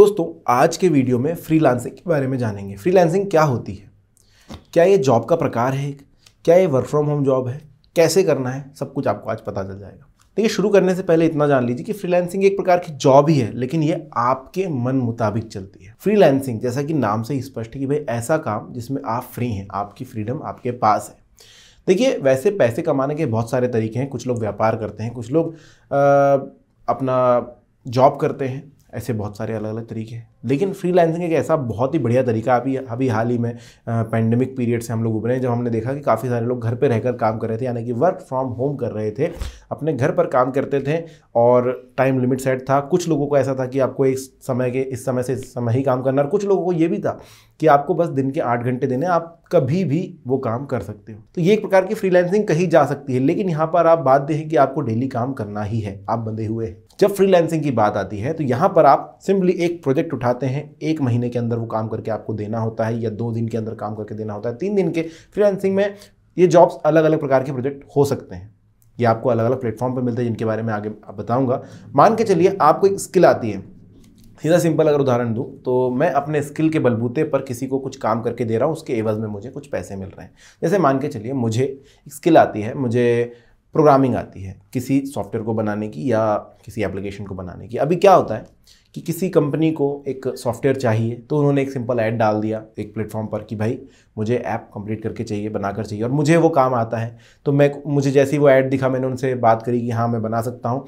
दोस्तों आज के वीडियो में फ्रीलांसिंग के बारे में जानेंगे फ्रीलांसिंग क्या होती है क्या ये जॉब का प्रकार है क्या ये वर्क फ्रॉम होम जॉब है कैसे करना है सब कुछ आपको आज पता चल जाएगा देखिए तो शुरू करने से पहले इतना जान लीजिए कि फ्रीलांसिंग एक प्रकार की जॉब ही है लेकिन ये आपके मन मुताबिक चलती है फ्रीलांसिंग जैसा कि नाम से स्पष्ट है कि भाई ऐसा काम जिसमें आप फ्री हैं आपकी फ्रीडम आपके पास है देखिए वैसे पैसे कमाने के बहुत सारे तरीके हैं कुछ लोग व्यापार करते हैं कुछ लोग आ, अपना जॉब करते हैं ऐसे बहुत सारे अलग अलग तरीके हैं लेकिन फ्रीलांसिंग एक ऐसा बहुत ही बढ़िया तरीका अभी अभी हाल ही में पैंडमिक पीरियड से हम लोग उभरे हैं जब हमने देखा कि काफ़ी सारे लोग घर पर रहकर काम कर रहे थे यानी कि वर्क फ्रॉम होम कर रहे थे अपने घर पर काम करते थे और टाइम लिमिट सेट था कुछ लोगों को ऐसा था कि आपको इस समय के इस समय से इस समय ही काम करना और कुछ लोगों को ये भी था कि आपको बस दिन के आठ घंटे देने आप कभी भी वो काम कर सकते हो तो ये एक प्रकार की फ्रीलैंसिंग कही जा सकती है लेकिन यहाँ पर आप बाध्य हैं कि आपको डेली काम करना ही है आप बंधे हुए हैं जब फ्रीलैंसिंग की बात आती है तो यहाँ पर आप सिंपली एक प्रोजेक्ट उठाते हैं एक महीने के अंदर वो काम करके आपको देना होता है या दो दिन के अंदर काम करके देना होता है तीन दिन के फ्रीलैंसिंग में ये जॉब्स अलग अलग प्रकार के प्रोजेक्ट हो सकते हैं ये आपको अलग अलग प्लेटफॉर्म पर मिलते हैं जिनके बारे में आगे बताऊँगा मान के चलिए आपको एक स्किल आती है सीधा सिंपल अगर उदाहरण दूँ तो मैं अपने स्किल के बलबूते पर किसी को कुछ काम करके दे रहा हूँ उसके एवज़ में मुझे कुछ पैसे मिल रहे हैं जैसे मान के चलिए मुझे स्किल आती है मुझे प्रोग्रामिंग आती है किसी सॉफ्टवेयर को बनाने की या किसी एप्लीकेशन को बनाने की अभी क्या होता है कि किसी कंपनी को एक सॉफ्टवेयर चाहिए तो उन्होंने एक सिंपल ऐड डाल दिया एक प्लेटफॉर्म पर कि भाई मुझे ऐप कंप्लीट करके चाहिए बनाकर चाहिए और मुझे वो काम आता है तो मैं मुझे जैसे ही वो ऐड दिखा मैंने उनसे बात करी कि हाँ मैं बना सकता हूँ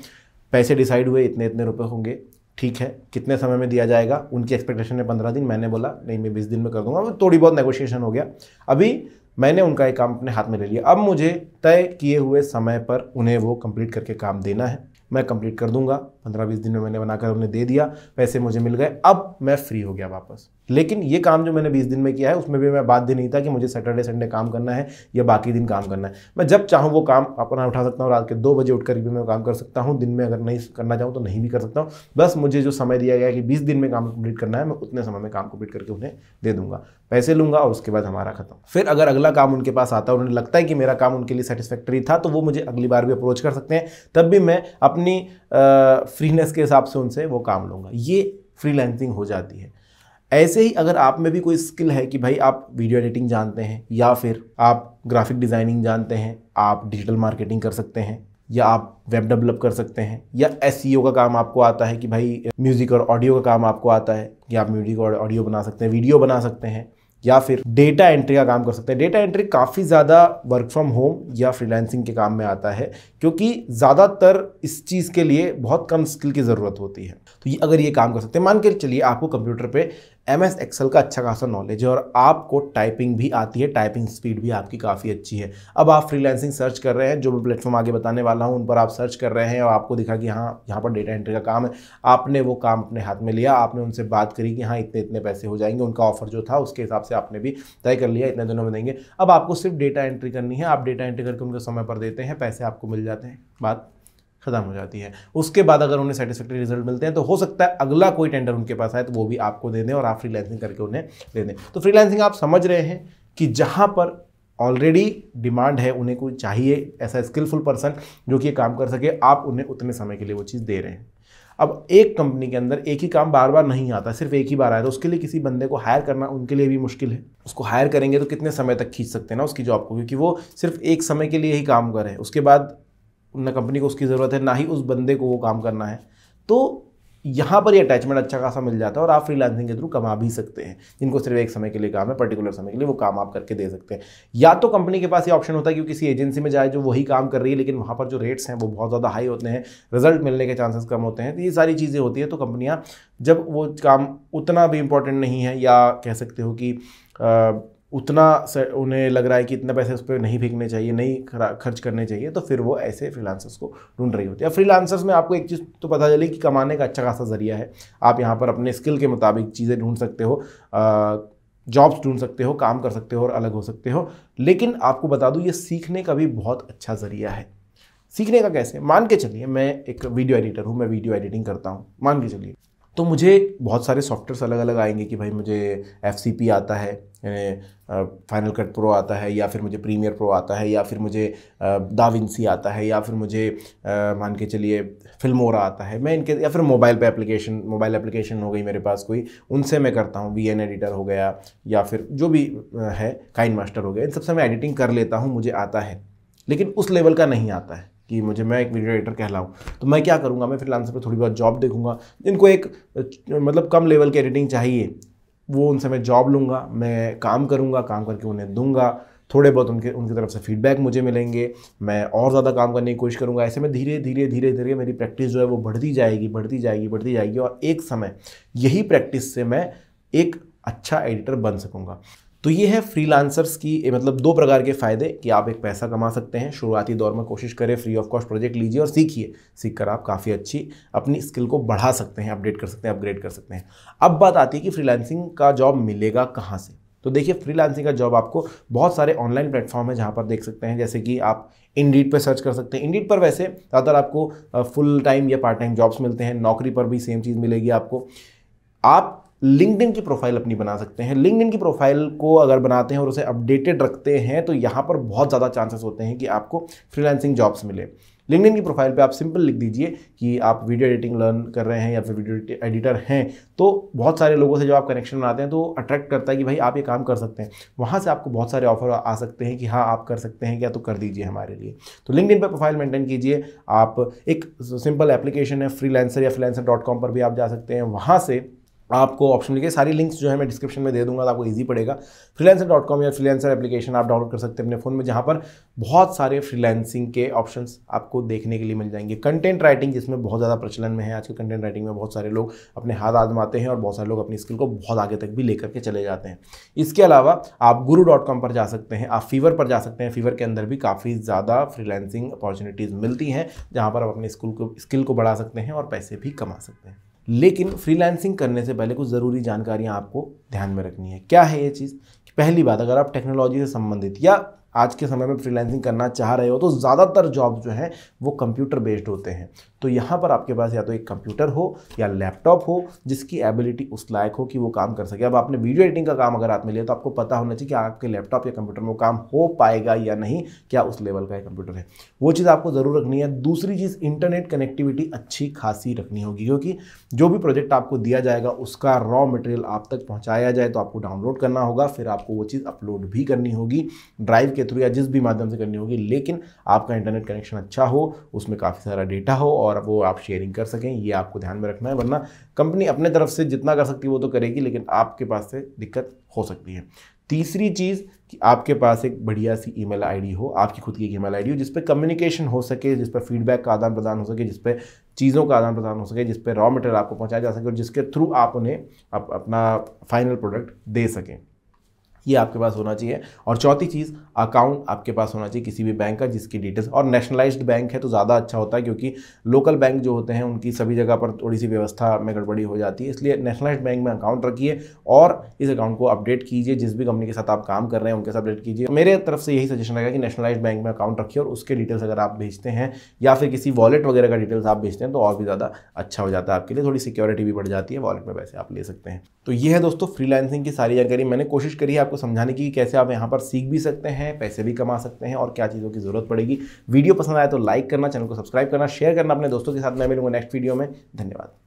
पैसे डिसाइड हुए इतने इतने रुपए होंगे ठीक है कितने समय में दिया जाएगा उनकी एक्सपेक्टेशन है पंद्रह दिन मैंने बोला नहीं मैं बीस दिन में कर दूंगा थोड़ी बहुत नेगोशिएशन हो गया अभी मैंने उनका एक काम अपने हाथ में ले लिया अब मुझे तय किए हुए समय पर उन्हें वो कंप्लीट करके काम देना है मैं कंप्लीट कर दूंगा पंद्रह बीस दिन में मैंने बनाकर उन्हें दे दिया पैसे मुझे मिल गए अब मैं फ्री हो गया वापस लेकिन ये काम जो मैंने बीस दिन में किया है उसमें भी मैं बाध्य नहीं था कि मुझे सैटरडे संडे काम करना है या बाकी दिन काम करना है मैं जब चाहूँ वो काम अपना उठा सकता हूँ रात के दो बजे उठकर भी मैं काम कर सकता हूँ दिन में अगर नहीं करना चाहूँ तो नहीं भी कर सकता हूँ बस मुझे जो समय दिया गया कि बीस दिन में काम कंप्लीट करना है मैं उतने समय में काम कंप्लीट करके उन्हें दे दूंगा पैसे लूंगा और उसके बाद हमारा खत्म फिर अगर अगला काम उनके पास आता है उन्हें लगता है कि मेरा काम उनके लिए सेटिस्फैक्ट्री था तो वो मुझे अगली बार भी अप्रोच कर सकते हैं तब भी मैं अपने अपनी फ्रीनेस के हिसाब से उनसे वो काम लूँगा ये फ्रीलैंसिंग हो जाती है ऐसे ही अगर आप में भी कोई स्किल है कि भाई आप वीडियो एडिटिंग जानते हैं या फिर आप ग्राफिक डिज़ाइनिंग जानते हैं आप डिजिटल मार्केटिंग कर सकते हैं या आप वेब डेवलप कर सकते हैं या एस e का काम आपको आता है कि भाई म्यूज़िक और ऑडियो का काम आपको आता है कि आप म्यूजिक और ऑडियो बना सकते हैं वीडियो बना सकते हैं या फिर डेटा एंट्री का काम कर सकते हैं डेटा एंट्री काफ़ी ज़्यादा वर्क फ्रॉम होम या फ्रीलांसिंग के काम में आता है क्योंकि ज़्यादातर इस चीज़ के लिए बहुत कम स्किल की ज़रूरत होती है तो ये अगर ये काम कर सकते हैं मान के चलिए आपको कंप्यूटर पे एम एस एक्सल का अच्छा खासा नॉलेज है और आपको टाइपिंग भी आती है टाइपिंग स्पीड भी आपकी काफ़ी अच्छी है अब आप फ्रीलैंसिंग सर्च कर रहे हैं जो मैं प्लेटफॉर्म आगे बताने वाला हूँ उन पर आप सर्च कर रहे हैं और आपको दिखा कि हाँ यहाँ पर डेटा एंट्री का काम है आपने वो काम अपने हाथ में लिया आपने उनसे बात करी कि हाँ इतने इतने पैसे हो जाएंगे उनका ऑफर जो था उसके हिसाब से आपने भी तय कर लिया इतने दिनों में देंगे अब आपको सिर्फ डेटा एंट्री करनी है आप डेटा एंट्री करके उनको समय पर देते हैं पैसे आपको मिल जाते हैं बात ख़त्म हो जाती है उसके बाद अगर उन्हें सेटिस्फेक्ट्री रिजल्ट मिलते हैं तो हो सकता है अगला कोई टेंडर उनके पास आए तो वो भी आपको दे दें और आप फ्रीलैंसिंग करके उन्हें दे दें तो फ्रीलैंसिंग आप समझ रहे हैं कि जहाँ पर ऑलरेडी डिमांड है उन्हें कोई चाहिए ऐसा स्किलफुल पर्सन जो कि काम कर सके आप उन्हें उतने समय के लिए वो चीज़ दे रहे हैं अब एक कंपनी के अंदर एक ही काम बार बार नहीं आता सिर्फ एक ही बार आया तो उसके लिए किसी बंदे को हायर करना उनके लिए भी मुश्किल है उसको हायर करेंगे तो कितने समय तक खींच सकते हैं ना उसकी जॉब को क्योंकि वो सिर्फ एक समय के लिए ही काम करें उसके बाद ना कंपनी को उसकी ज़रूरत है ना ही उस बंदे को वो काम करना है तो यहाँ पर ये अटैचमेंट अच्छा खासा मिल जाता है और आप फ्रीलांसिंग के थ्रू कमा भी सकते हैं जिनको सिर्फ एक समय के लिए काम है पर्टिकुलर समय के लिए वो काम आप करके दे सकते हैं या तो कंपनी के पास ये ऑप्शन होता है कि किसी एजेंसी में जाए जो वही काम कर रही है लेकिन वहाँ पर जो रेट्स हैं वो बहुत ज़्यादा हाई होते हैं रिजल्ट मिलने के चांसेस कम होते हैं तो ये सारी चीज़ें होती हैं तो कंपनियाँ जब वो काम उतना भी इम्पोर्टेंट नहीं है या कह सकते हो कि उतना उन्हें लग रहा है कि इतना पैसे उस पर नहीं फेंकने चाहिए नहीं खर्च करने चाहिए तो फिर वो ऐसे फ्रीलांसर्स को ढूंढ रही होती है फ्रीलांसर्स में आपको एक चीज़ तो पता चले कि कमाने का अच्छा खासा ज़रिया है आप यहाँ पर अपने स्किल के मुताबिक चीज़ें ढूंढ सकते हो जॉब्स ढूंढ सकते हो काम कर सकते हो और अलग हो सकते हो लेकिन आपको बता दूँ ये सीखने का भी बहुत अच्छा ज़रिया है सीखने का कैसे मान के चलिए मैं एक वीडियो एडिटर हूँ मैं वीडियो एडिटिंग करता हूँ मान के चलिए तो मुझे बहुत सारे सॉफ्टवेयर अलग अलग आएंगे कि भाई मुझे एफ आता है फाइनल कट प्रो आता है या फिर मुझे प्रीमियर प्रो आता है या फिर मुझे दाविंसी आता है या फिर मुझे मान के चलिए फिल्मोरा आता है मैं इनके या फिर मोबाइल पे एप्लीकेशन मोबाइल एप्लीकेशन हो गई मेरे पास कोई उनसे मैं करता हूँ वी एडिटर हो गया या फिर जो भी है काइन मास्टर हो गया इन सबसे मैं एडिटिंग कर लेता हूँ मुझे आता है लेकिन उस लेवल का नहीं आता है कि मुझे मैं एक वीडियो एडिटर कहलाऊँ तो मैं क्या करूँगा मैं फ्रीलांसर पर थोड़ी बहुत जॉब देखूँगा जिनको एक मतलब कम लेवल की एडिटिंग चाहिए वो उनसे मैं जॉब लूँगा मैं काम करूँगा काम करके उन्हें दूँगा थोड़े बहुत उनके उनकी तरफ से फीडबैक मुझे मिलेंगे मैं और ज़्यादा काम करने की कोशिश करूँगा ऐसे में धीरे धीरे धीरे धीरे मेरी प्रैक्टिस जो है वो बढ़ती जाएगी बढ़ती जाएगी बढ़ती जाएगी और एक समय यही प्रैक्टिस से मैं एक अच्छा एडिटर बन सकूँगा तो ये है फ्रीलांसर्स की मतलब दो प्रकार के फ़ायदे कि आप एक पैसा कमा सकते हैं शुरुआती दौर में कोशिश करें फ्री ऑफ कॉस्ट प्रोजेक्ट लीजिए और सीखिए सीख कर आप काफ़ी अच्छी अपनी स्किल को बढ़ा सकते हैं अपडेट कर सकते हैं अपग्रेड कर सकते हैं अब बात आती है कि फ्रीलांसिंग का जॉब मिलेगा कहाँ से तो देखिए फ्रीलांसिंग का जॉब आपको बहुत सारे ऑनलाइन प्लेटफॉर्म है जहाँ पर देख सकते हैं जैसे कि आप इंडीड पर सर्च कर सकते हैं इंडीड पर वैसे ज़्यादातर आपको फुल टाइम या पार्ट टाइम जॉब्स मिलते हैं नौकरी पर भी सेम चीज़ मिलेगी आपको आप लिंकडिन की प्रोफाइल अपनी बना सकते हैं लिंकडिन की प्रोफाइल को अगर बनाते हैं और उसे अपडेटेड रखते हैं तो यहाँ पर बहुत ज़्यादा चांसेस होते हैं कि आपको फ्रीलांसिंग जॉब्स मिले लिंकडिन की प्रोफाइल पे आप सिंपल लिख दीजिए कि आप वीडियो एडिटिंग लर्न कर रहे हैं या फिर वीडियो एडिटर हैं तो बहुत सारे लोगों से जब आप कनेक्शन बनाते हैं तो अट्रैक्ट करता है कि भाई आप ये काम कर सकते हैं वहाँ से आपको बहुत सारे ऑफर आ सकते हैं कि हाँ आप कर सकते हैं क्या तो कर दीजिए हमारे लिए तो लिंकड पर प्रोफाइल मेंटेन कीजिए आप एक सिंपल एप्लीकेशन है फ्री या फ्री पर भी आप जा सकते हैं वहाँ से आपको ऑप्शन मिलेगी सारी लिंक्स जो है मैं डिस्क्रिप्शन में दे दूंगा तो आपको इजी पड़ेगा फ्रीलेंसर डॉट कॉम या फ्रीलेंसर एप्लीकेशन आप डाउनलोड कर सकते हैं अपने फ़ोन में जहाँ पर बहुत सारे फ्रीलेंसिंग के ऑप्शंस आपको देखने के लिए मिल जाएंगे कंटेंट राइटिंग जिसमें बहुत ज़्यादा प्रचलन में है आज के कंटेंट राइटिंग में बहुत सारे लोग अपने हाथ आजमाते हैं और बहुत सारे लोग अपनी स्किल को बहुत आगे तक भी लेकर के चले जाते हैं इसके अलावा आप गुरु डॉट कॉम पर जा सकते हैं आप फीवर पर जा सकते हैं फीवर के अंदर भी काफ़ी ज़्यादा फ्रीलैंसिंग अपॉर्चुनिटीज़ मिलती हैं जहाँ पर आप अपनी स्किल को स्किल को बढ़ा सकते हैं और पैसे भी कमा सकते हैं लेकिन फ्रीलांसिंग करने से पहले कुछ ज़रूरी जानकारियाँ आपको ध्यान में रखनी है क्या है ये चीज़ पहली बात अगर आप टेक्नोलॉजी से संबंधित या आज के समय में फ्रीलांसिंग करना चाह रहे हो तो ज़्यादातर जॉब जो हैं वो कंप्यूटर बेस्ड होते हैं तो यहाँ पर आपके पास या तो एक कंप्यूटर हो या लैपटॉप हो जिसकी एबिलिटी उस लायक हो कि वो काम कर सके अब आपने वीडियो एडिटिंग का काम अगर आप में लिया तो आपको पता होना चाहिए कि आपके लैपटॉप या कंप्यूटर में वो काम हो पाएगा या नहीं क्या उस लेवल का कंप्यूटर है वो चीज़ आपको ज़रूर रखनी है दूसरी चीज़ इंटरनेट कनेक्टिविटी अच्छी खासी रखनी होगी क्योंकि जो भी प्रोजेक्ट आपको दिया जाएगा उसका रॉ मटेरियल आप तक पहुँचाया जाए तो आपको डाउनलोड करना होगा फिर आपको वो चीज़ अपलोड भी करनी होगी ड्राइव के के थ्रू या जिस भी माध्यम से करनी होगी लेकिन आपका इंटरनेट कनेक्शन अच्छा हो उसमें काफ़ी सारा डेटा हो और वो आप शेयरिंग कर सकें ये आपको ध्यान में रखना है वरना कंपनी अपने तरफ से जितना कर सकती है वो तो करेगी लेकिन आपके पास से दिक्कत हो सकती है तीसरी चीज़ कि आपके पास एक बढ़िया सी ईमेल आईडी हो आपकी खुद की एक ईमेल आईडी हो जिस पर कम्युनिकेशन हो सके जिस पर फीडबैक का आदान प्रदान हो सके जिस पर चीज़ों का आदान प्रदान हो सके जिस पर रॉ मटेरियल आपको पहुंचाया जा सके और जिसके थ्रू आप उन्हें आप अप, अपना फाइनल प्रोडक्ट दे सकें ये आपके पास होना चाहिए और चौथी चीज़ अकाउंट आपके पास होना चाहिए किसी भी बैंक का जिसकी डिटेल्स और नेशनलाइज्ड बैंक है तो ज़्यादा अच्छा होता है क्योंकि लोकल बैंक जो होते हैं उनकी सभी जगह पर थोड़ी सी व्यवस्था में गड़बड़ी हो जाती है इसलिए नेशनलाइज बैंक में अकाउंट रखिए और इस अकाउंट को अपडेट कीजिए जिस भी कंपनी के साथ आप काम कर रहे हैं उनके साथ अपडेट कीजिए मेरे तरफ से यही सजेशन रहेगा कि नेशनलाइज बैंक में अकाउंट रखिए और उसके डिटेल्स अगर आप भेजते हैं या फिर किसी वॉलेट वगैरह का डिटेल्स आप भेजते हैं तो और भी ज़्यादा अच्छा हो जाता है आपके लिए थोड़ी सिक्योरिटी भी बढ़ जाती है वॉलेट में पैसे आप ले सकते हैं तो ये है दोस्तों फ्रीलांसिंग की सारी जानकारी मैंने कोशिश करी है आपको समझाने की कैसे आप यहाँ पर सीख भी सकते हैं पैसे भी कमा सकते हैं और क्या चीज़ों की ज़रूरत पड़ेगी वीडियो पसंद आए तो लाइक करना चैनल को सब्सक्राइब करना शेयर करना अपने दोस्तों के साथ मैं मिलूंगा नेक्स्ट वीडियो में धन्यवाद